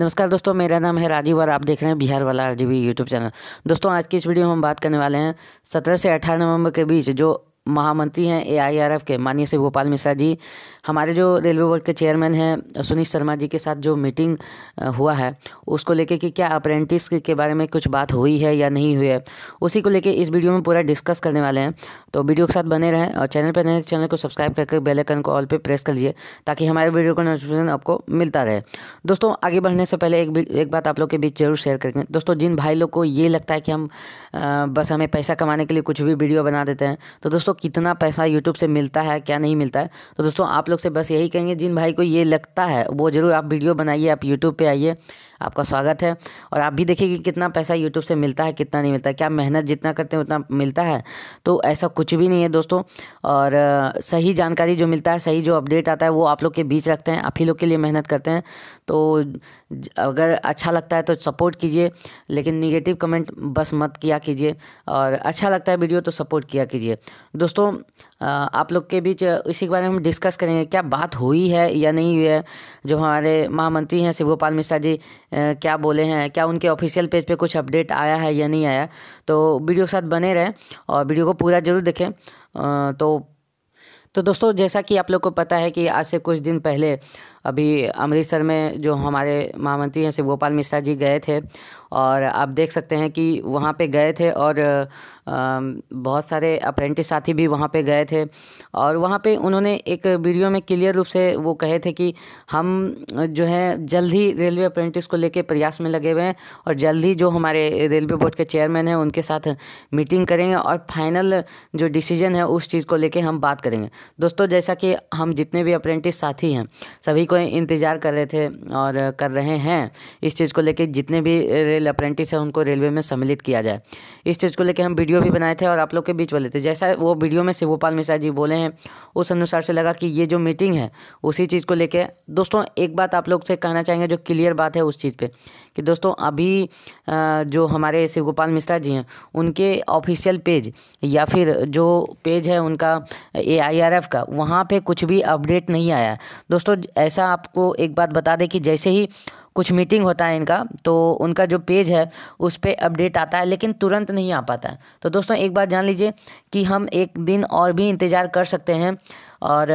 नमस्कार दोस्तों मेरा नाम है राजीव और आप देख रहे हैं बिहार वाला आरजीवी यूट्यूब चैनल दोस्तों आज की इस वीडियो में हम बात करने वाले हैं सत्रह से अठारह नवंबर के बीच जो महामंत्री हैं एआईआरएफ के माननीय श्री गोपाल मिश्रा जी हमारे जो रेलवे बोर्ड के चेयरमैन हैं सुनील शर्मा जी के साथ जो मीटिंग हुआ है उसको लेके कि क्या अप्रेंटिस के बारे में कुछ बात हुई है या नहीं हुई है उसी को लेके इस वीडियो में पूरा डिस्कस करने वाले हैं तो वीडियो के साथ बने रहें और चैनल पर नए तो चैनल को सब्सक्राइब करके बेलाइकन को ऑल पर प्रेस कर लीजिए ताकि हमारे वीडियो का नोटिफिकेशन आपको मिलता रहे दोस्तों आगे बढ़ने से पहले एक एक बात आप लोग के बीच जरूर शेयर करेंगे दोस्तों जिन भाई लोग को ये लगता है कि हम बस हमें पैसा कमाने के लिए कुछ भी वीडियो बना देते हैं तो दोस्तों कितना पैसा यूट्यूब से मिलता है क्या नहीं मिलता है तो दोस्तों आप लोग से बस यही कहेंगे जिन भाई को ये लगता है वो ज़रूर आप वीडियो बनाइए आप यूट्यूब पर आइए आपका स्वागत है और आप भी देखिए कि कितना पैसा यूट्यूब से मिलता है कितना नहीं मिलता है क्या मेहनत जितना करते हैं उतना मिलता है तो ऐसा कुछ भी नहीं है दोस्तों और सही जानकारी जो मिलता है सही जो अपडेट आता है वो आप लोग के बीच रखते हैं आप ही लोग के लिए मेहनत करते हैं तो अगर अच्छा लगता है तो सपोर्ट कीजिए लेकिन निगेटिव कमेंट बस मत किया कीजिए और अच्छा लगता है वीडियो तो सपोर्ट किया कीजिए दोस्तों आप लोग के बीच इसी के बारे में हम डिस्कस करेंगे क्या बात हुई है या नहीं हुई है जो हमारे महामंत्री हैं शिव गोपाल मिश्रा जी क्या बोले हैं क्या उनके ऑफिशियल पेज पे कुछ अपडेट आया है या नहीं आया तो वीडियो के साथ बने रहें और वीडियो को पूरा ज़रूर देखें तो तो दोस्तों जैसा कि आप लोग को पता है कि आज से कुछ दिन पहले अभी अमृतसर में जो हमारे महामंत्री हैं शिव गोपाल मिश्रा जी गए थे और आप देख सकते हैं कि वहाँ पे गए थे और बहुत सारे अप्रेंटिस साथी भी वहाँ पे गए थे और वहाँ पे उन्होंने एक वीडियो में क्लियर रूप से वो कहे थे कि हम जो है जल्द ही रेलवे अप्रेंटिस को लेके प्रयास में लगे हुए हैं और जल्द ही जो हमारे रेलवे बोर्ड के चेयरमैन हैं उनके साथ मीटिंग करेंगे और फाइनल जो डिसीजन है उस चीज़ को लेकर हम बात करेंगे दोस्तों जैसा कि हम जितने भी अप्रेंटिस साथी हैं सभी को इंतज़ार कर रहे थे और कर रहे हैं इस चीज़ को लेके जितने भी रेल अप्रेंटिस हैं उनको रेलवे में सम्मिलित किया जाए इस चीज़ को लेके हम वीडियो भी बनाए थे और आप लोग के बीच बोले थे जैसा वो वीडियो में शिवोपाल मिश्रा जी बोले हैं उस अनुसार से लगा कि ये जो मीटिंग है उसी चीज़ को लेकर दोस्तों एक बात आप लोग से कहना चाहेंगे जो क्लियर बात है उस चीज़ पर कि दोस्तों अभी जो हमारे शिव गोपाल मिश्रा जी हैं उनके ऑफिशियल पेज या फिर जो पेज है उनका ए का वहाँ पर कुछ भी अपडेट नहीं आया दोस्तों ऐसा हमेशा आपको एक बात बता दें कि जैसे ही कुछ मीटिंग होता है इनका तो उनका जो पेज है उस पर अपडेट आता है लेकिन तुरंत नहीं आ पाता है तो दोस्तों एक बात जान लीजिए कि हम एक दिन और भी इंतज़ार कर सकते हैं और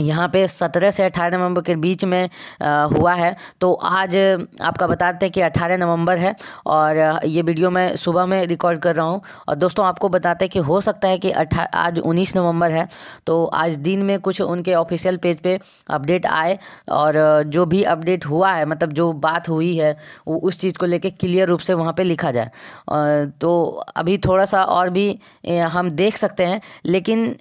यहाँ पे 17 से 18 नवंबर के बीच में आ, हुआ है तो आज आपका बताते हैं कि 18 नवंबर है और ये वीडियो मैं सुबह में रिकॉर्ड कर रहा हूँ और दोस्तों आपको बताते हैं कि हो सकता है कि अठा आज 19 नवंबर है तो आज दिन में कुछ उनके ऑफिशियल पेज पे अपडेट आए और जो भी अपडेट हुआ है मतलब जो बात हुई है वो उस चीज़ को लेकर क्लियर रूप से वहाँ पर लिखा जाए तो अभी थोड़ा सा और भी हम देख सकते हैं लेकिन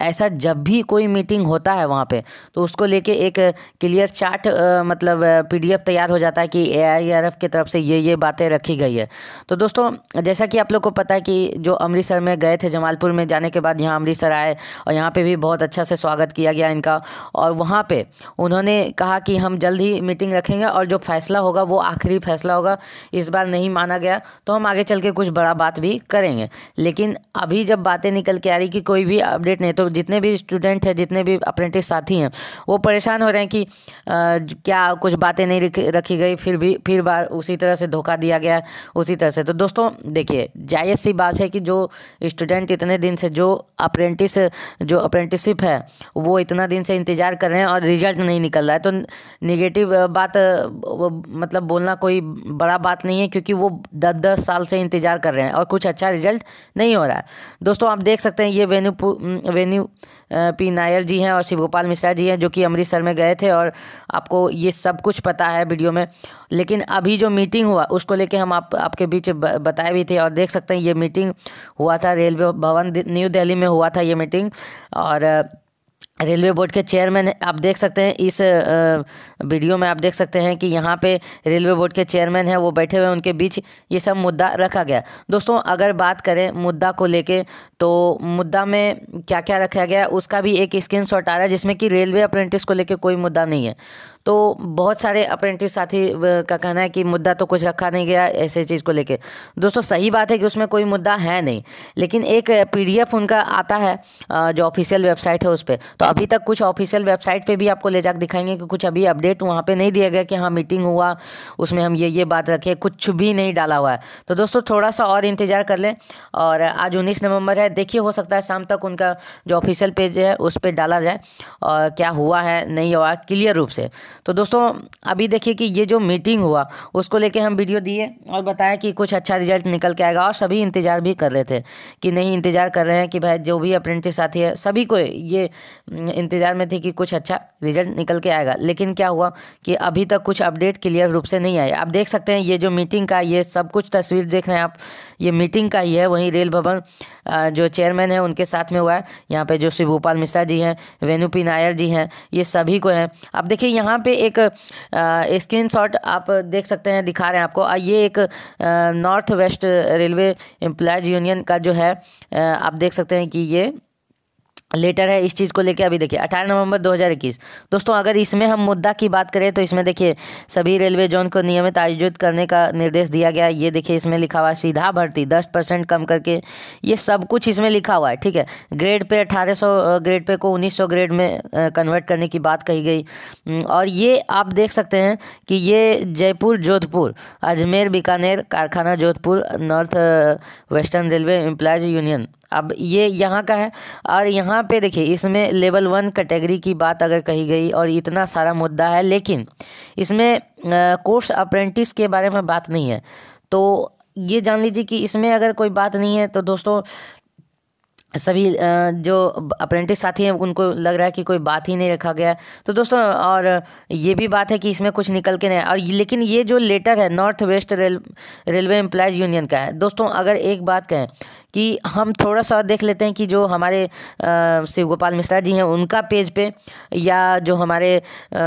ऐसा जब भी कोई मीटिंग होता है वहाँ पे तो उसको लेके एक क्लियर चार्ट मतलब पीडीएफ तैयार हो जाता है कि एआईआरएफ की तरफ से ये ये बातें रखी गई है तो दोस्तों जैसा कि आप लोग को पता है कि जो अमृतसर में गए थे जमालपुर में जाने के बाद यहाँ अमृतसर आए और यहाँ पर भी बहुत अच्छा से स्वागत किया गया इनका और वहाँ पर उन्होंने कहा कि हम जल्द ही मीटिंग रखेंगे और जो फैसला होगा वो आखिरी फैसला होगा इस बार नहीं माना गया तो हम आगे चल के कुछ बड़ा बात भी करेंगे लेकिन अभी जब बातें निकल के आ रही कि कोई भी अपडेट नहीं तो जितने भी स्टूडेंट हैं जितने भी अप्रेंटिस साथी हैं वो परेशान हो रहे हैं कि आ, क्या कुछ बातें नहीं रखी गई फिर भी फिर बार उसी तरह से धोखा दिया गया उसी तरह से तो दोस्तों देखिए जायज़ सी बात है कि जो स्टूडेंट इतने दिन से जो अप्रेंटिस जो अप्रेंटिसिप है वो इतना दिन से इंतज़ार कर रहे हैं और रिजल्ट नहीं निकल रहा है तो निगेटिव बात मतलब बोलना कोई बड़ा बात नहीं है क्योंकि वो दस दस साल से इंतज़ार कर रहे हैं और कुछ अच्छा रिजल्ट नहीं हो रहा है दोस्तों आप देख सकते हैं ये venue venue Sunny P Nair ji हैं और शिव गोपाल मिश्रा जी हैं जो कि अमृतसर में गए थे और आपको ये सब कुछ पता है वीडियो में लेकिन अभी जो मीटिंग हुआ उसको लेके हम आप आपके बीच बताए भी थे और देख सकते हैं ये मीटिंग हुआ था रेलवे भवन न्यू दिल्ली में हुआ था ये मीटिंग और रेलवे बोर्ड के चेयरमैन आप देख सकते हैं इस वीडियो में आप देख सकते हैं कि यहाँ पे रेलवे बोर्ड के चेयरमैन हैं वो बैठे हुए हैं उनके बीच ये सब मुद्दा रखा गया दोस्तों अगर बात करें मुद्दा को लेके तो मुद्दा में क्या क्या रखा गया उसका भी एक स्क्रीन शॉट आ रहा है जिसमें कि रेलवे अप्रेंटिस को लेकर कोई मुद्दा नहीं है तो बहुत सारे अप्रेंटिस साथी का कहना है कि मुद्दा तो कुछ रखा नहीं गया ऐसे चीज़ को लेके दोस्तों सही बात है कि उसमें कोई मुद्दा है नहीं लेकिन एक पीडीएफ उनका आता है जो ऑफिशियल वेबसाइट है उस पर तो अभी तक कुछ ऑफिशियल वेबसाइट पर भी आपको ले जाकर दिखाएंगे कि कुछ अभी अपडेट वहाँ पर नहीं दिया गया कि हाँ मीटिंग हुआ उसमें हम ये ये बात रखें कुछ भी नहीं डाला हुआ है तो दोस्तों थोड़ा सा और इंतज़ार कर लें और आज उन्नीस नवंबर है देखिए हो सकता है शाम तक उनका जो ऑफिशियल पेज है उस पर डाला जाए और क्या हुआ है नहीं हुआ क्लियर रूप से तो दोस्तों अभी देखिए कि ये जो मीटिंग हुआ उसको लेके हम वीडियो दिए और बताया कि कुछ अच्छा रिजल्ट निकल के आएगा और सभी इंतज़ार भी कर रहे थे कि नहीं इंतज़ार कर रहे हैं कि भाई जो भी अप्रेंटिस साथी है सभी को ये इंतज़ार में थे कि कुछ अच्छा रिजल्ट निकल के आएगा लेकिन क्या हुआ कि अभी तक कुछ अपडेट क्लियर रूप से नहीं आए आप देख सकते हैं ये जो मीटिंग का ये सब कुछ तस्वीर देख रहे हैं आप ये मीटिंग का ही है वहीं रेल भवन जो चेयरमैन है उनके साथ में हुआ है यहाँ पे जो शिवगोपाल मिश्रा जी हैं वेणुपी नायर जी हैं ये सभी को हैं अब देखिए यहाँ यहाँ पे एक स्क्रीन शॉट आप देख सकते हैं दिखा रहे हैं आपको ये एक north west railway employees union का जो है आप देख सकते हैं कि ये लेटर है इस चीज़ को लेके अभी देखिए 18 नवंबर 2021 दोस्तों अगर इसमें हम मुद्दा की बात करें तो इसमें देखिए सभी रेलवे जोन को नियमित आयोजित करने का निर्देश दिया गया ये देखिए इसमें लिखा हुआ है सीधा भर्ती 10 परसेंट कम करके ये सब कुछ इसमें लिखा हुआ है ठीक है ग्रेड पे 1800 ग्रेड पे को 1900 ग्रेड में कन्वर्ट करने की बात कही गई और ये आप देख सकते हैं कि ये जयपुर जोधपुर अजमेर बीकानेर कारखाना Jodhpur north western railway employees union अब ये यहाँ का है और यहाँ पे देखिए इसमें लेवल वन कैटेगरी की बात अगर कही गई और इतना सारा मुद्दा है लेकिन इसमें कोर्स अप्रेंटिस के बारे में बात नहीं है तो ये जान लीजिए कि इसमें अगर कोई बात नहीं है तो दोस्तों सभी जो अप्रेंटिस साथी हैं उनको लग रहा है कि कोई बात ही नहीं रखा गया तो दोस्तों और ये भी बात है कि इसमें कुछ निकल के नहीं और लेकिन ये जो लेटर है north west rail railway employees union का है दोस्तों अगर एक बात कहें कि हम थोड़ा सा देख लेते हैं कि जो हमारे शिव गोपाल मिश्रा जी हैं उनका पेज पे या जो हमारे आ,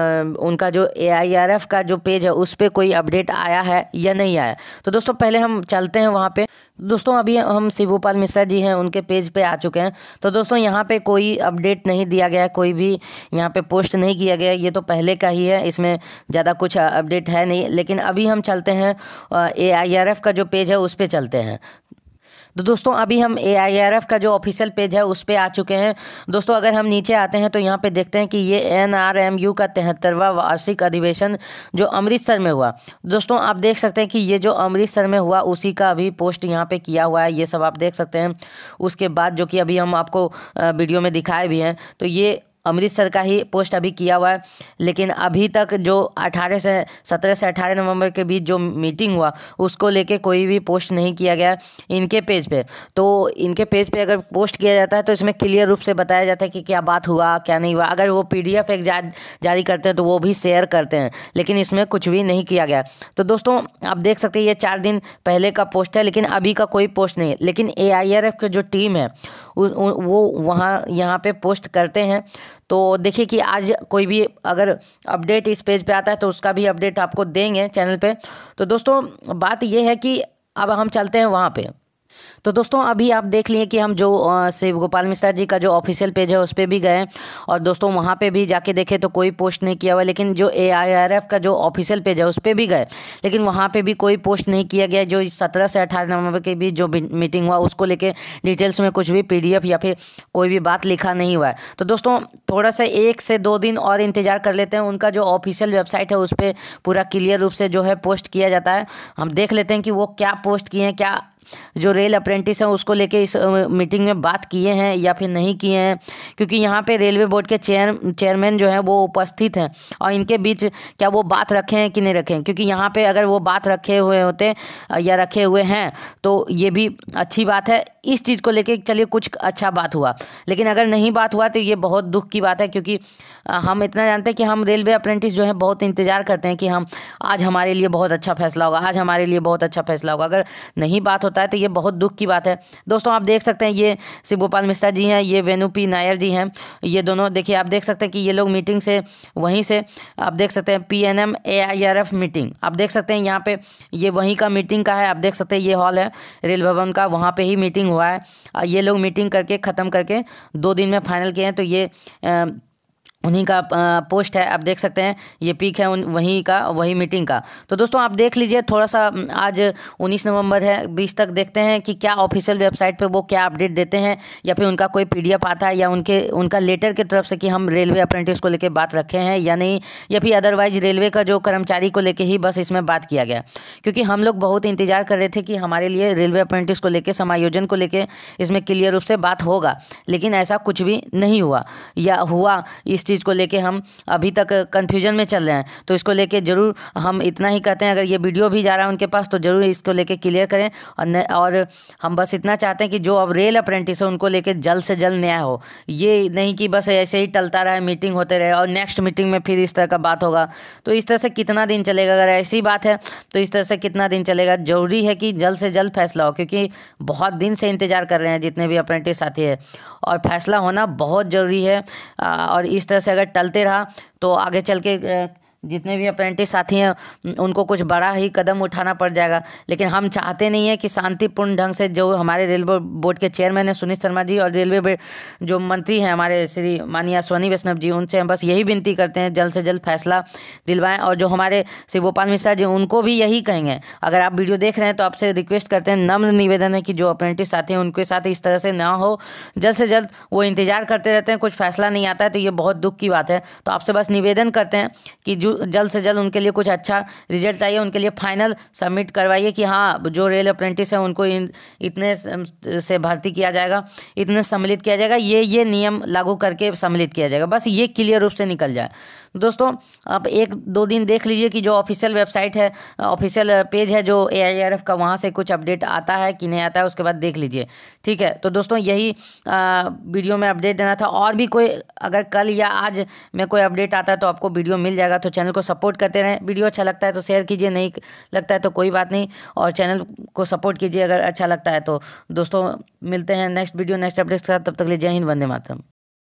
उनका जो ए का जो पेज है उस पर कोई अपडेट आया है या नहीं आया तो दोस्तों पहले हम चलते हैं वहाँ पर दोस्तों अभी हम शिव गोपाल मिश्रा जी हैं उनके पेज पे आ चुके हैं तो दोस्तों यहाँ पे कोई अपडेट नहीं दिया गया है कोई भी यहाँ पे पोस्ट नहीं किया गया ये तो पहले का ही है इसमें ज़्यादा कुछ अपडेट है नहीं लेकिन अभी हम चलते हैं ए आई आर एफ का जो पेज है उस पर चलते हैं तो दोस्तों अभी हम ए का जो ऑफिशियल पेज है उस पर आ चुके हैं दोस्तों अगर हम नीचे आते हैं तो यहाँ पे देखते हैं कि ये एन का तिहत्तरवा वार्षिक अधिवेशन जो अमृतसर में हुआ दोस्तों आप देख सकते हैं कि ये जो अमृतसर में हुआ उसी का अभी पोस्ट यहाँ पे किया हुआ है ये सब आप देख सकते हैं उसके बाद जो कि अभी हम आपको वीडियो में दिखाए भी हैं तो ये अमृतसर का ही पोस्ट अभी किया हुआ है लेकिन अभी तक जो 18 से 17 से 18 नवंबर के बीच जो मीटिंग हुआ उसको लेके कोई भी पोस्ट नहीं किया गया इनके पेज पे तो इनके पेज पे अगर पोस्ट किया जाता है तो इसमें क्लियर रूप से बताया जाता है कि क्या बात हुआ क्या नहीं हुआ अगर वो पी डी एफ एक जा, जारी करते हैं तो वो भी शेयर करते हैं लेकिन इसमें कुछ भी नहीं किया गया तो दोस्तों आप देख सकते हैं ये चार दिन पहले का पोस्ट है लेकिन अभी का कोई पोस्ट नहीं है लेकिन ए आई आर एफ की जो टीम है वो वहाँ यहाँ पर पोस्ट करते हैं तो देखिए कि आज कोई भी अगर अपडेट इस पेज पे आता है तो उसका भी अपडेट आपको देंगे चैनल पे तो दोस्तों बात यह है कि अब हम चलते हैं वहाँ पे तो दोस्तों अभी आप देख लिए कि हम जो शिव गोपाल मिश्रा जी का जो ऑफिशियल पेज है उस पर भी गए और दोस्तों वहाँ पर भी जाके देखे तो कोई पोस्ट नहीं किया हुआ लेकिन जो ए का जो ऑफिशियल पेज है उस पर भी गए लेकिन वहाँ पर भी कोई पोस्ट नहीं किया गया जो सत्रह से अठारह नवंबर के बीच जो मीटिंग हुआ उसको लेके डिटेल्स में कुछ भी पीडीएफ या फिर कोई भी बात लिखा नहीं हुआ है तो दोस्तों थोड़ा सा एक से दो दिन और इंतज़ार कर लेते हैं उनका जो ऑफिशियल वेबसाइट है उस पर पूरा क्लियर रूप से जो है पोस्ट किया जाता है हम देख लेते हैं कि वो क्या पोस्ट किए हैं क्या जो रेल अप्रेंटिस हैं उसको लेके इस मीटिंग में बात किए हैं या फिर नहीं किए हैं क्योंकि यहाँ पे रेलवे बोर्ड के चेयर चेयरमैन जो हैं वो उपस्थित हैं और इनके बीच क्या वो बात रखे हैं कि नहीं रखें क्योंकि यहाँ पर अगर वो बात रखे हुए होते या रखे हुए हैं तो ये भी अच्छी बात है इस चीज़ को लेके चलिए कुछ अच्छा बात हुआ लेकिन अगर नहीं बात हुआ तो ये बहुत दुख की बात है क्योंकि हम इतना जानते हैं कि हम रेलवे अप्रेंटिस जो है बहुत इंतज़ार करते हैं कि हम आज हमारे लिए बहुत अच्छा फैसला होगा आज हमारे लिए बहुत अच्छा फैसला होगा अगर नहीं बात होता होता है तो ये बहुत दुख की बात है दोस्तों आप देख सकते हैं ये शिवगोपाल मिश्रा जी हैं ये वेनु पी नायर जी हैं ये दोनों देखिए आप देख सकते हैं कि ये लोग मीटिंग से वहीं से आप देख सकते हैं P N M A I R F meeting आप देख सकते हैं यहाँ पर ये वहीं का मीटिंग का है आप देख सकते हैं ये हॉल है रेल भवन का वहाँ पर ही मीटिंग हुआ है ये लोग मीटिंग करके ख़त्म करके दो दिन में फाइनल किए हैं तो ये आ, उन्हीं का पोस्ट है आप देख सकते हैं ये पिक है उन वहीं का वही मीटिंग का तो दोस्तों आप देख लीजिए थोड़ा सा आज 19 नवंबर है 20 तक देखते हैं कि क्या ऑफिशियल वेबसाइट पे वो क्या अपडेट देते हैं या फिर उनका कोई पीडीएफ आता है या उनके उनका लेटर के तरफ से कि हम रेलवे अप्रेंटिस को लेकर बात रखे हैं या नहीं या फिर अदरवाइज रेलवे का जो कर्मचारी को लेकर ही बस इसमें बात किया गया क्योंकि हम लोग बहुत इंतजार कर रहे थे कि हमारे लिए रेलवे अप्रेंटिस को लेकर समायोजन को लेकर इसमें क्लियर रूप से बात होगा लेकिन ऐसा कुछ भी नहीं हुआ या हुआ इस चीज़ को लेके हम अभी तक कन्फ्यूजन में चल रहे हैं तो इसको लेके ज़रूर हम इतना ही कहते हैं अगर ये वीडियो भी जा रहा है उनके पास तो ज़रूर इसको लेके क्लियर करें और और हम बस इतना चाहते हैं कि जो अब रेल अप्रेंटिस है उनको लेके जल्द से जल्द न्याय हो ये नहीं कि बस ऐसे ही टलता रहे मीटिंग होते रहे और नेक्स्ट मीटिंग में फिर इस तरह का बात होगा तो इस तरह से कितना दिन चलेगा अगर ऐसी बात है तो इस तरह से कितना दिन चलेगा ज़रूरी है कि जल्द से जल्द फैसला हो क्योंकि बहुत दिन से इंतज़ार कर रहे हैं जितने भी अप्रेंटिस साथी है और फैसला होना बहुत ज़रूरी है और इस तरह तरह से अगर टलते रहा तो आगे चल के जितने भी अप्रेंटिस साथी हैं उनको कुछ बड़ा ही कदम उठाना पड़ जाएगा लेकिन हम चाहते नहीं हैं कि शांतिपूर्ण ढंग से जो हमारे रेलवे बोर्ड के चेयरमैन हैं सुनील शर्मा जी और रेलवे जो मंत्री हैं हमारे श्री माननीय अश्वनी वैष्णव जी उनसे हम बस यही विनती करते हैं जल्द से जल्द फैसला दिलवाएँ और जो हमारे श्री गोपाल मिश्रा जी उनको भी यही कहेंगे अगर आप वीडियो देख रहे हैं तो आपसे रिक्वेस्ट करते हैं नम्र निवेदन है कि जो अप्रेंटिस साथी हैं उनके साथ इस तरह से ना हो जल्द से जल्द वो इंतजार करते रहते हैं कुछ फैसला नहीं आता है तो ये बहुत दुख की बात है तो आपसे बस निवेदन करते हैं कि जो जल्द से जल्द उनके लिए कुछ अच्छा रिजल्ट आइए उनके लिए फाइनल सबमिट करवाइए कि हाँ जो रेल अप्रेंटिस है उनको इन, इतने से भर्ती किया जाएगा इतने सम्मिलित किया जाएगा ये ये नियम लागू करके सम्मिलित किया जाएगा बस ये क्लियर रूप से निकल जाए दोस्तों आप एक दो दिन देख लीजिए कि जो ऑफिशियल वेबसाइट है ऑफिशियल पेज है जो ए का वहाँ से कुछ अपडेट आता है कि नहीं आता है उसके बाद देख लीजिए ठीक है तो दोस्तों यही आ, वीडियो में अपडेट देना था और भी कोई अगर कल या आज में कोई अपडेट आता है तो आपको वीडियो मिल जाएगा तो चैनल को सपोर्ट करते रहें वीडियो अच्छा लगता है तो शेयर कीजिए नहीं लगता है तो कोई बात नहीं और चैनल को सपोर्ट कीजिए अगर अच्छा लगता है तो दोस्तों मिलते हैं नेक्स्ट वीडियो नेक्स्ट अपडेट के साथ तब तक लीजिए जय हिंद वंदे मातरम